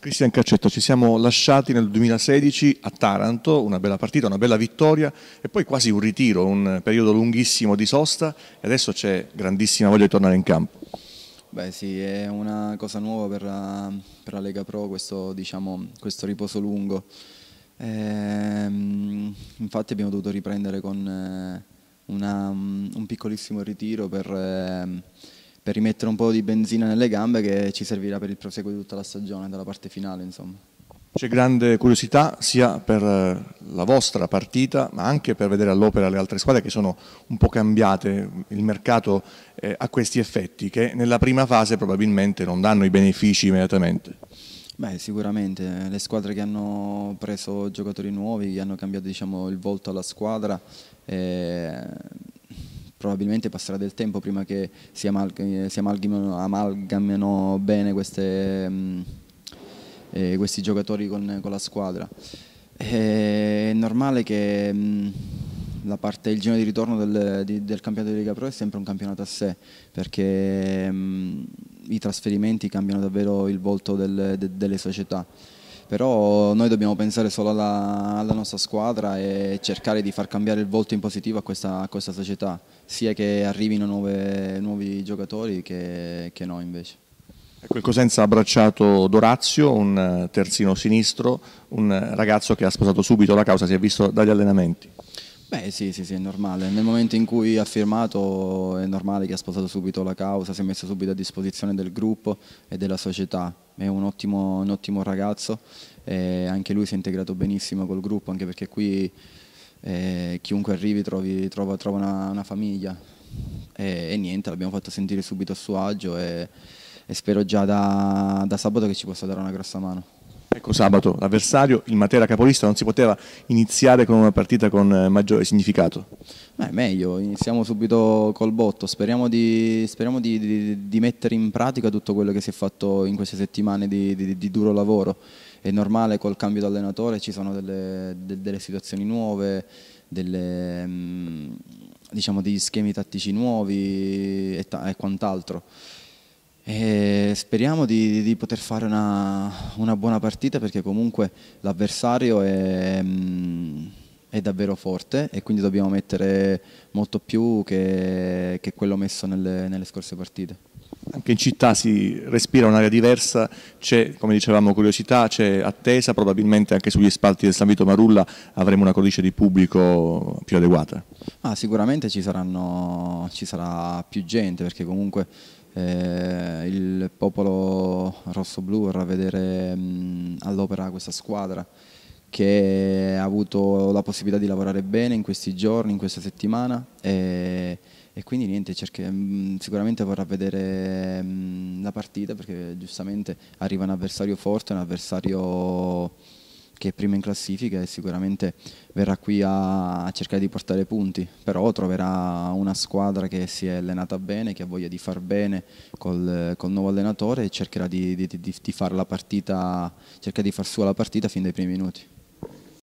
Cristian Caccetto, ci siamo lasciati nel 2016 a Taranto, una bella partita, una bella vittoria e poi quasi un ritiro, un periodo lunghissimo di sosta e adesso c'è grandissima voglia di tornare in campo. Beh sì, è una cosa nuova per la, per la Lega Pro questo, diciamo, questo riposo lungo. Ehm, infatti abbiamo dovuto riprendere con eh, una, mm, un piccolissimo ritiro per... Eh, per rimettere un po' di benzina nelle gambe che ci servirà per il proseguo di tutta la stagione, dalla parte finale insomma. C'è grande curiosità sia per eh, la vostra partita ma anche per vedere all'opera le altre squadre che sono un po' cambiate, il mercato eh, ha questi effetti che nella prima fase probabilmente non danno i benefici immediatamente. Beh, sicuramente eh, le squadre che hanno preso giocatori nuovi, che hanno cambiato diciamo, il volto alla squadra, eh, probabilmente passerà del tempo prima che si, amalg si amalgamino, amalgamino, bene queste, mh, mm, eh, questi giocatori con, con la squadra. Eh, è normale che mh, mm, parte, il giro di ritorno del, di, del, campionato di Lega Pro è sempre un campionato a sé, perché mh, mm, i trasferimenti cambiano davvero il volto del, de, delle società però noi dobbiamo pensare solo alla, alla, nostra squadra e cercare di far cambiare il volto in positivo a questa, a questa società, sia che arrivino nuove, nuovi giocatori che, che no invece. Ecco, il Cosenza ha abbracciato Dorazio, un terzino sinistro, un ragazzo che ha sposato subito la causa, si è visto dagli allenamenti. Beh sì, sì, sì, è normale. Nel momento in cui ha firmato è normale che ha sposato subito la causa, si è messo subito a disposizione del gruppo e della società. È un ottimo, un ottimo ragazzo e anche lui si è integrato benissimo col gruppo, anche perché qui eh, chiunque arrivi trovi, trova, trova una, una, famiglia. E, e niente, l'abbiamo fatto sentire subito a suo agio e, e spero già da, da sabato che ci possa dare una grossa mano. Ecco sabato, l'avversario, il Matera capolista, non si poteva iniziare con una partita con eh, maggiore significato? Beh, meglio, iniziamo subito col botto, speriamo, di, speriamo di, di, di mettere in pratica tutto quello che si è fatto in queste settimane di duro lavoro. È normale col cambio d'allenatore ci sono delle, de, delle situazioni nuove, delle, mm, diciamo, degli schemi tattici nuovi e, e quant'altro speriamo di, di, poter fare una, una, buona partita perché comunque l'avversario è, mm, è, davvero forte e quindi dobbiamo mettere molto più che, che quello messo nelle, nelle scorse partite anche in città si respira un'area diversa, c'è come dicevamo curiosità, c'è attesa, probabilmente anche sugli spalti del San Vito Marulla avremo una codice di pubblico più adeguata. Ma sicuramente ci, saranno, ci sarà più gente perché comunque eh, il popolo rosso-blu vorrà vedere all'opera questa squadra che ha avuto la possibilità di lavorare bene in questi giorni, in questa settimana e, e quindi niente, cerche, sicuramente vorrà vedere la partita perché giustamente arriva un avversario forte, un avversario che è prima in classifica e sicuramente verrà qui a cercare di portare punti, però troverà una squadra che si è allenata bene, che ha voglia di far bene col, col nuovo allenatore e cercherà di, di, di, di far partita, cerca di far sua la partita fin dai primi minuti.